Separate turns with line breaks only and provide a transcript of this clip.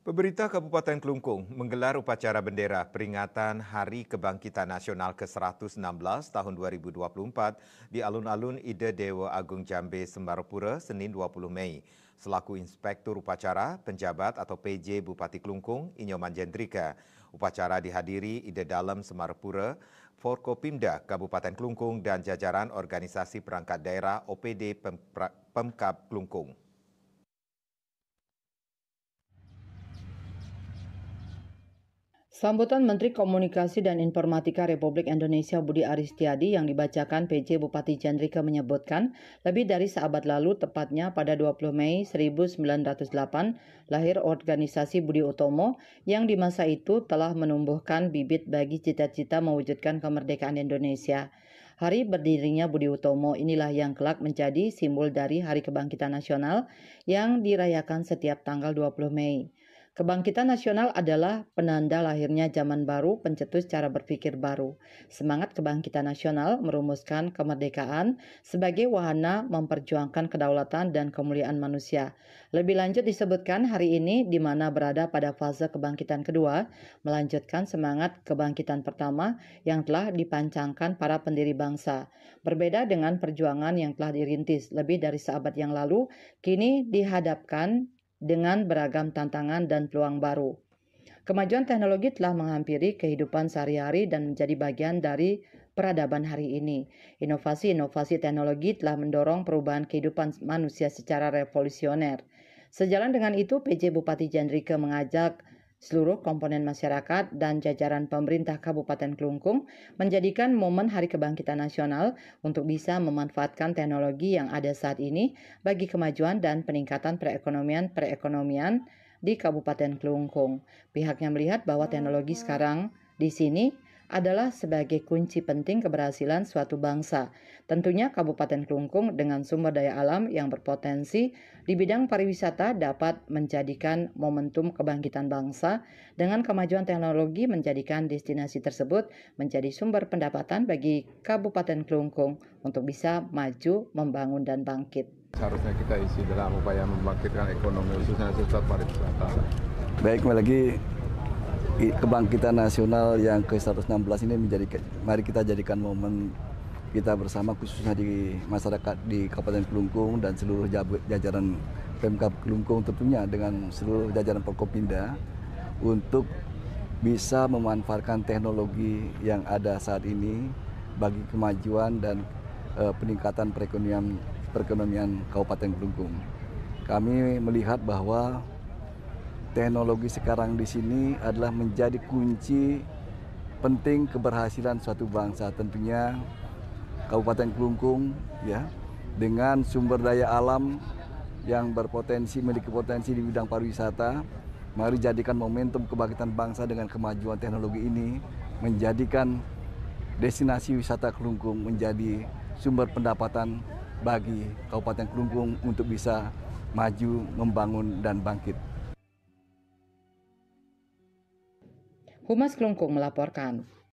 Pemerintah Kabupaten Klungkung menggelar upacara bendera peringatan Hari Kebangkitan Nasional ke-116 tahun 2024 di alun-alun Ide Dewa Agung Jambe Sembarapura Senin 20 Mei. Selaku Inspektur Upacara, Penjabat atau PJ Bupati Klungkung, Inyoman Jendrika. Upacara dihadiri Ide Dalam Semarapura, Forkopimda Kabupaten Klungkung dan jajaran organisasi perangkat daerah OPD Pemkap Klungkung.
Sambutan Menteri Komunikasi dan Informatika Republik Indonesia Budi Aristiadi yang dibacakan PJ Bupati Jandrika menyebutkan, lebih dari seabad lalu tepatnya pada 20 Mei 1908 lahir organisasi Budi Utomo yang di masa itu telah menumbuhkan bibit bagi cita-cita mewujudkan kemerdekaan Indonesia. Hari berdirinya Budi Utomo inilah yang kelak menjadi simbol dari Hari Kebangkitan Nasional yang dirayakan setiap tanggal 20 Mei. Kebangkitan nasional adalah penanda lahirnya zaman baru pencetus cara berpikir baru. Semangat kebangkitan nasional merumuskan kemerdekaan sebagai wahana memperjuangkan kedaulatan dan kemuliaan manusia. Lebih lanjut disebutkan hari ini di mana berada pada fase kebangkitan kedua, melanjutkan semangat kebangkitan pertama yang telah dipancangkan para pendiri bangsa. Berbeda dengan perjuangan yang telah dirintis lebih dari seabad yang lalu, kini dihadapkan dengan beragam tantangan dan peluang baru. Kemajuan teknologi telah menghampiri kehidupan sehari-hari dan menjadi bagian dari peradaban hari ini. Inovasi-inovasi teknologi telah mendorong perubahan kehidupan manusia secara revolusioner. Sejalan dengan itu, PJ Bupati Jandrika mengajak Seluruh komponen masyarakat dan jajaran pemerintah Kabupaten Kelungkung menjadikan momen Hari Kebangkitan Nasional untuk bisa memanfaatkan teknologi yang ada saat ini bagi kemajuan dan peningkatan perekonomian perekonomian di Kabupaten Kelungkung. Pihaknya melihat bahwa teknologi sekarang di sini adalah sebagai kunci penting keberhasilan suatu bangsa. Tentunya Kabupaten Klungkung dengan sumber daya alam yang berpotensi di bidang pariwisata dapat menjadikan momentum kebangkitan bangsa dengan kemajuan teknologi menjadikan destinasi tersebut menjadi sumber pendapatan bagi Kabupaten Klungkung untuk bisa maju, membangun, dan bangkit seharusnya kita isi dalam upaya membangkitkan ekonomi khususnya sektor pariwisata.
Baik, kembali lagi kebangkitan nasional yang ke-116 ini menjadi mari kita jadikan momen kita bersama khususnya di masyarakat di Kabupaten Kelungkung dan seluruh jajaran Pemkab Kelungkung tentunya dengan seluruh jajaran Pokopinda untuk bisa memanfaatkan teknologi yang ada saat ini bagi kemajuan dan e, peningkatan perekonomian perekonomian Kabupaten Kelungkung. Kami melihat bahwa teknologi sekarang di sini adalah menjadi kunci penting keberhasilan suatu bangsa tentunya Kabupaten Kelungkung ya dengan sumber daya alam yang berpotensi memiliki potensi di bidang pariwisata mari jadikan momentum kebangkitan bangsa dengan kemajuan teknologi ini menjadikan destinasi wisata Kelungkung menjadi sumber pendapatan bagi Kabupaten Kelungkung untuk bisa maju, membangun dan bangkit.
Humas Klungkung melaporkan.